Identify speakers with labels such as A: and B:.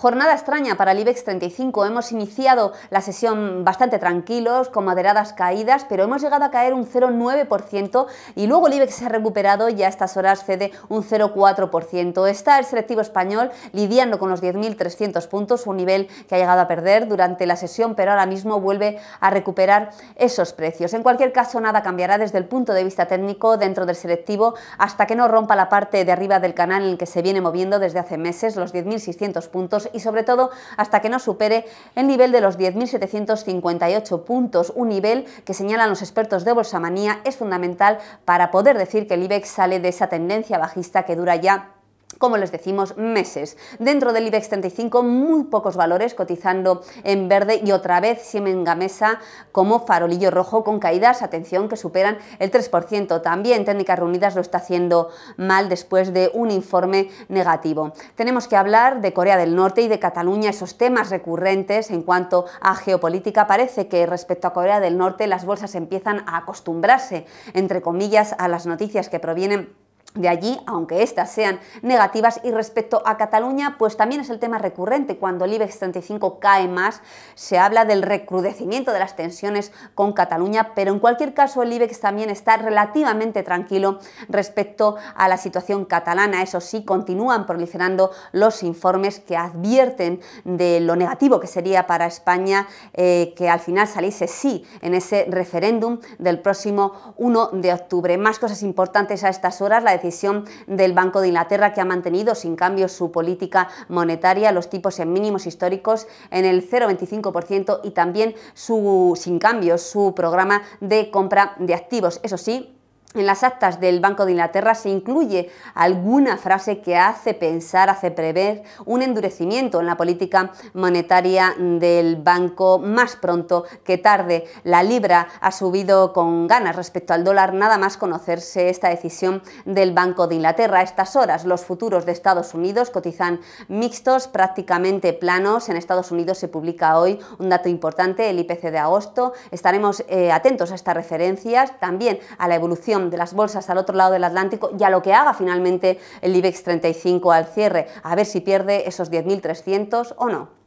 A: Jornada extraña para el IBEX 35. Hemos iniciado la sesión bastante tranquilos, con moderadas caídas, pero hemos llegado a caer un 0,9% y luego el IBEX se ha recuperado y a estas horas cede un 0,4%. Está el selectivo español lidiando con los 10.300 puntos, un nivel que ha llegado a perder durante la sesión, pero ahora mismo vuelve a recuperar esos precios. En cualquier caso, nada cambiará desde el punto de vista técnico dentro del selectivo hasta que no rompa la parte de arriba del canal en el que se viene moviendo desde hace meses, los 10.600 puntos y sobre todo hasta que no supere el nivel de los 10.758 puntos, un nivel que señalan los expertos de Bolsamanía es fundamental para poder decir que el IBEX sale de esa tendencia bajista que dura ya como les decimos, meses. Dentro del IBEX 35, muy pocos valores cotizando en verde y otra vez Siemens Gamesa como farolillo rojo con caídas, atención, que superan el 3%. También Técnicas Reunidas lo está haciendo mal después de un informe negativo. Tenemos que hablar de Corea del Norte y de Cataluña, esos temas recurrentes en cuanto a geopolítica. Parece que respecto a Corea del Norte las bolsas empiezan a acostumbrarse, entre comillas, a las noticias que provienen de allí, aunque estas sean negativas. Y respecto a Cataluña, pues también es el tema recurrente. Cuando el IBEX 35 cae más, se habla del recrudecimiento de las tensiones con Cataluña, pero en cualquier caso el IBEX también está relativamente tranquilo respecto a la situación catalana. Eso sí, continúan proliferando los informes que advierten de lo negativo que sería para España eh, que al final saliese sí en ese referéndum del próximo 1 de octubre. Más cosas importantes a estas horas, la decisión del Banco de Inglaterra que ha mantenido sin cambios su política monetaria, los tipos en mínimos históricos en el 0,25% y también su, sin cambios su programa de compra de activos. Eso sí, en las actas del Banco de Inglaterra se incluye alguna frase que hace pensar, hace prever un endurecimiento en la política monetaria del banco más pronto que tarde. La libra ha subido con ganas respecto al dólar nada más conocerse esta decisión del Banco de Inglaterra. A estas horas los futuros de Estados Unidos cotizan mixtos, prácticamente planos. En Estados Unidos se publica hoy un dato importante, el IPC de agosto. Estaremos eh, atentos a estas referencias, también a la evolución de las bolsas al otro lado del Atlántico y a lo que haga finalmente el IBEX 35 al cierre, a ver si pierde esos 10.300 o no.